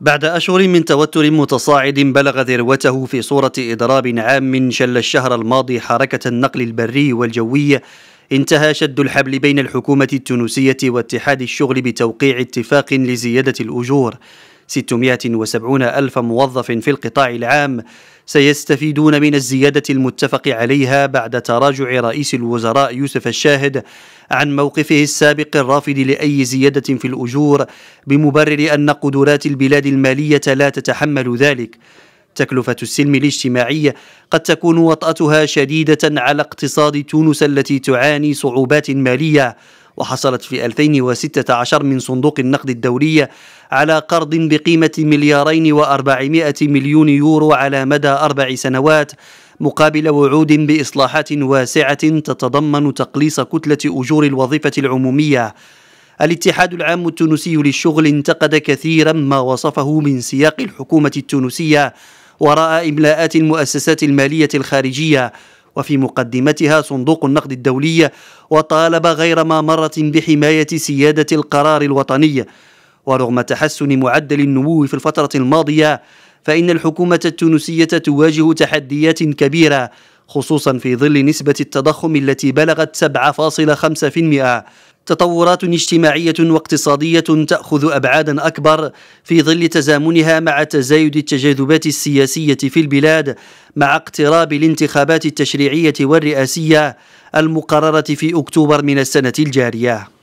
بعد أشهر من توتر متصاعد بلغ ذروته في صورة إضراب عام شل الشهر الماضي حركة النقل البري والجوي انتهى شد الحبل بين الحكومة التونسية واتحاد الشغل بتوقيع اتفاق لزيادة الأجور 670 ألف موظف في القطاع العام سيستفيدون من الزيادة المتفق عليها بعد تراجع رئيس الوزراء يوسف الشاهد عن موقفه السابق الرافض لأي زيادة في الأجور بمبرر أن قدرات البلاد المالية لا تتحمل ذلك تكلفة السلم الاجتماعي قد تكون وطأتها شديدة على اقتصاد تونس التي تعاني صعوبات مالية وحصلت في 2016 من صندوق النقد الدولي على قرض بقيمة مليارين وأربعمائة مليون يورو على مدى أربع سنوات مقابل وعود بإصلاحات واسعة تتضمن تقليص كتلة أجور الوظيفة العمومية الاتحاد العام التونسي للشغل انتقد كثيرا ما وصفه من سياق الحكومة التونسية وراء إملاءات المؤسسات المالية الخارجية وفي مقدمتها صندوق النقد الدولي وطالب غير ما مرة بحماية سيادة القرار الوطني ورغم تحسن معدل النمو في الفترة الماضية فإن الحكومة التونسية تواجه تحديات كبيرة خصوصا في ظل نسبة التضخم التي بلغت 7.5% تطورات اجتماعية واقتصادية تأخذ أبعادا أكبر في ظل تزامنها مع تزايد التجاذبات السياسية في البلاد مع اقتراب الانتخابات التشريعية والرئاسية المقررة في أكتوبر من السنة الجارية